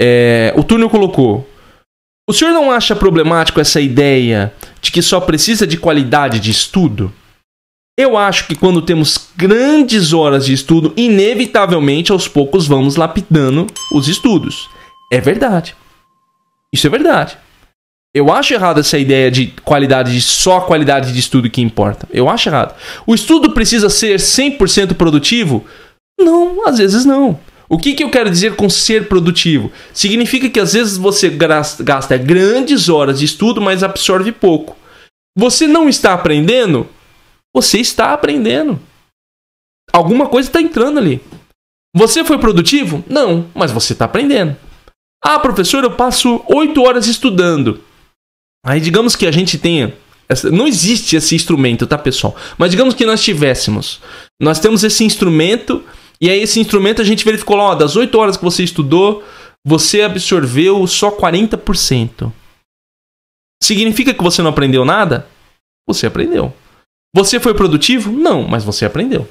É, o Túlio colocou. O senhor não acha problemático essa ideia de que só precisa de qualidade de estudo? Eu acho que quando temos grandes horas de estudo, inevitavelmente aos poucos vamos lapidando os estudos. É verdade. Isso é verdade. Eu acho errado essa ideia de qualidade de só qualidade de estudo que importa. Eu acho errado. O estudo precisa ser 100% produtivo? Não, às vezes não. O que, que eu quero dizer com ser produtivo? Significa que às vezes você gasta grandes horas de estudo, mas absorve pouco. Você não está aprendendo? Você está aprendendo. Alguma coisa está entrando ali. Você foi produtivo? Não, mas você está aprendendo. Ah, professor, eu passo oito horas estudando. Aí digamos que a gente tenha. Não existe esse instrumento, tá, pessoal? Mas digamos que nós tivéssemos. Nós temos esse instrumento e aí esse instrumento a gente verificou lá, ó, das 8 horas que você estudou, você absorveu só 40%. Significa que você não aprendeu nada? Você aprendeu. Você foi produtivo? Não, mas você aprendeu.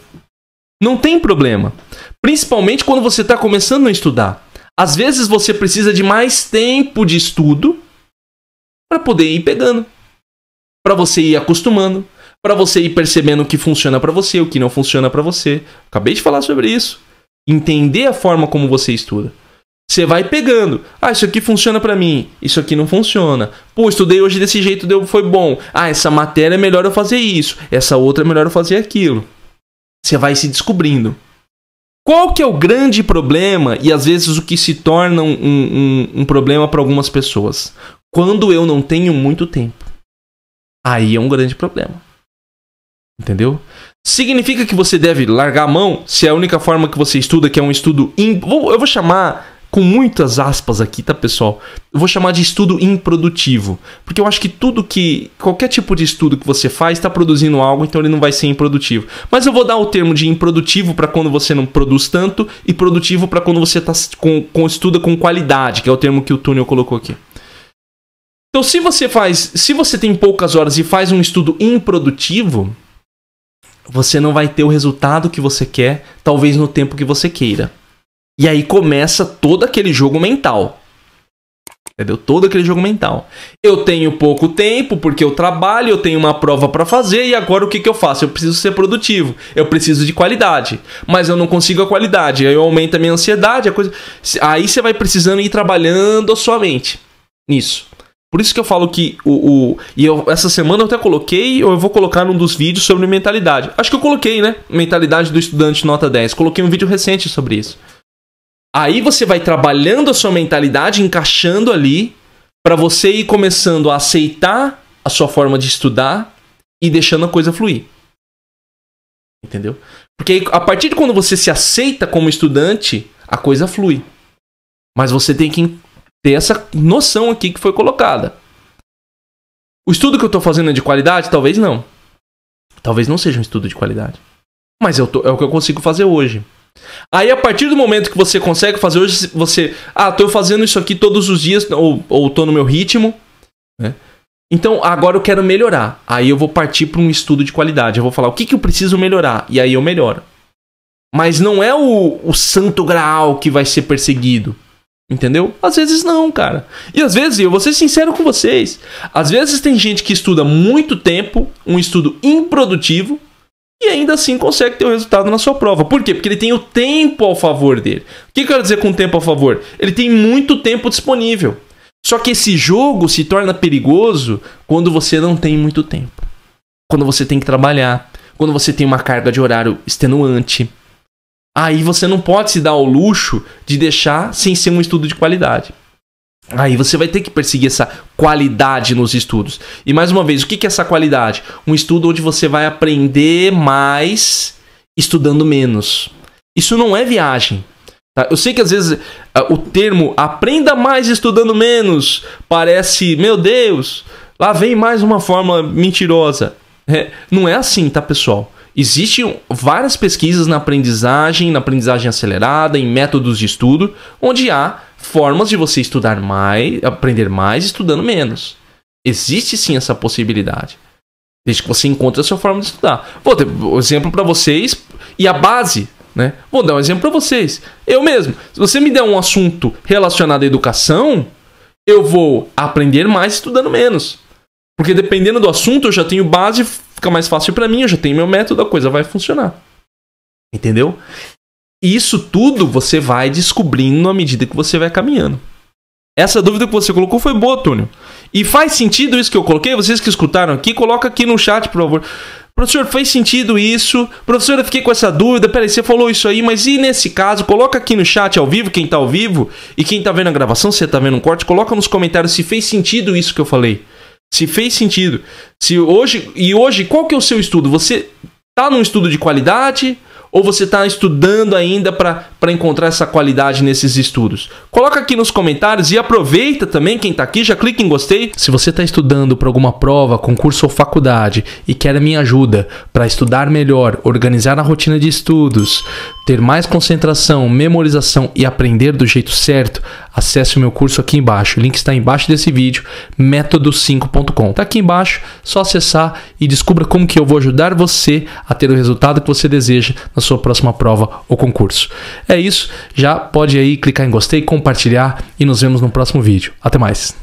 Não tem problema. Principalmente quando você está começando a estudar. Às vezes você precisa de mais tempo de estudo para poder ir pegando, para você ir acostumando, para você ir percebendo o que funciona para você, o que não funciona para você. Acabei de falar sobre isso. Entender a forma como você estuda. Você vai pegando. Ah, isso aqui funciona para mim. Isso aqui não funciona. Pô, estudei hoje desse jeito, deu, foi bom. Ah, essa matéria é melhor eu fazer isso. Essa outra é melhor eu fazer aquilo. Você vai se descobrindo. Qual que é o grande problema e às vezes o que se torna um, um, um problema para algumas pessoas? Quando eu não tenho muito tempo. Aí é um grande problema. Entendeu? Significa que você deve largar a mão se é a única forma que você estuda, que é um estudo. In... Eu vou chamar com muitas aspas aqui, tá, pessoal? Eu vou chamar de estudo improdutivo. Porque eu acho que tudo que. qualquer tipo de estudo que você faz está produzindo algo, então ele não vai ser improdutivo. Mas eu vou dar o termo de improdutivo para quando você não produz tanto e produtivo para quando você tá com, com, estuda com qualidade, que é o termo que o Túnel colocou aqui. Então, se você faz. se você tem poucas horas e faz um estudo improdutivo você não vai ter o resultado que você quer, talvez no tempo que você queira. E aí começa todo aquele jogo mental. Entendeu? Todo aquele jogo mental. Eu tenho pouco tempo porque eu trabalho, eu tenho uma prova para fazer e agora o que, que eu faço? Eu preciso ser produtivo, eu preciso de qualidade, mas eu não consigo a qualidade, aí aumenta a minha ansiedade, a coisa. Aí você vai precisando ir trabalhando a sua mente nisso. Por isso que eu falo que o. o e eu, essa semana eu até coloquei, ou eu vou colocar num dos vídeos sobre mentalidade. Acho que eu coloquei, né? Mentalidade do estudante nota 10. Coloquei um vídeo recente sobre isso. Aí você vai trabalhando a sua mentalidade, encaixando ali, para você ir começando a aceitar a sua forma de estudar e deixando a coisa fluir. Entendeu? Porque a partir de quando você se aceita como estudante, a coisa flui. Mas você tem que ter essa noção aqui que foi colocada. O estudo que eu estou fazendo é de qualidade? Talvez não. Talvez não seja um estudo de qualidade. Mas tô, é o que eu consigo fazer hoje. Aí, a partir do momento que você consegue fazer hoje, você. Ah, estou fazendo isso aqui todos os dias, ou, ou no meu ritmo, né? Então, agora eu quero melhorar. Aí eu vou partir para um estudo de qualidade. Eu vou falar o que, que eu preciso melhorar. E aí eu melhoro. Mas não é o, o santo graal que vai ser perseguido. Entendeu? Às vezes não, cara. E às vezes, eu vou ser sincero com vocês, às vezes tem gente que estuda muito tempo, um estudo improdutivo, e ainda assim consegue ter o um resultado na sua prova. Por quê? Porque ele tem o tempo ao favor dele. O que eu quero dizer com o tempo a favor? Ele tem muito tempo disponível. Só que esse jogo se torna perigoso quando você não tem muito tempo. Quando você tem que trabalhar, quando você tem uma carga de horário extenuante, Aí você não pode se dar ao luxo de deixar sem ser um estudo de qualidade. Aí você vai ter que perseguir essa qualidade nos estudos. E mais uma vez, o que é essa qualidade? Um estudo onde você vai aprender mais estudando menos. Isso não é viagem. Tá? Eu sei que às vezes ah, o termo aprenda mais estudando menos parece, meu Deus, lá vem mais uma fórmula mentirosa. É, não é assim, tá, pessoal? Existem várias pesquisas na aprendizagem, na aprendizagem acelerada, em métodos de estudo, onde há formas de você estudar mais, aprender mais estudando menos. Existe sim essa possibilidade. Desde que você encontre a sua forma de estudar. Vou ter um exemplo para vocês e a base, né? Vou dar um exemplo para vocês. Eu mesmo, se você me der um assunto relacionado à educação, eu vou aprender mais estudando menos. Porque dependendo do assunto, eu já tenho base fica mais fácil para mim, eu já tenho meu método, a coisa vai funcionar. Entendeu? Isso tudo você vai descobrindo à medida que você vai caminhando. Essa dúvida que você colocou foi boa, Túlio. E faz sentido isso que eu coloquei? Vocês que escutaram aqui, coloca aqui no chat, por favor. Professor, fez sentido isso? Professor, eu fiquei com essa dúvida. Peraí, você falou isso aí, mas e nesse caso? Coloca aqui no chat ao vivo, quem tá ao vivo e quem tá vendo a gravação, se você tá vendo um corte, coloca nos comentários se fez sentido isso que eu falei se fez sentido. Se hoje e hoje qual que é o seu estudo? Você tá num estudo de qualidade ou você está estudando ainda para encontrar essa qualidade nesses estudos? Coloca aqui nos comentários e aproveita também quem está aqui, já clica em gostei. Se você está estudando para alguma prova, concurso ou faculdade e quer a minha ajuda para estudar melhor, organizar a rotina de estudos, ter mais concentração, memorização e aprender do jeito certo, acesse o meu curso aqui embaixo. O link está embaixo desse vídeo, método5.com. Está aqui embaixo, só acessar e descubra como que eu vou ajudar você a ter o resultado que você deseja na sua próxima prova ou concurso. É isso, já pode aí clicar em gostei, compartilhar e nos vemos no próximo vídeo. Até mais.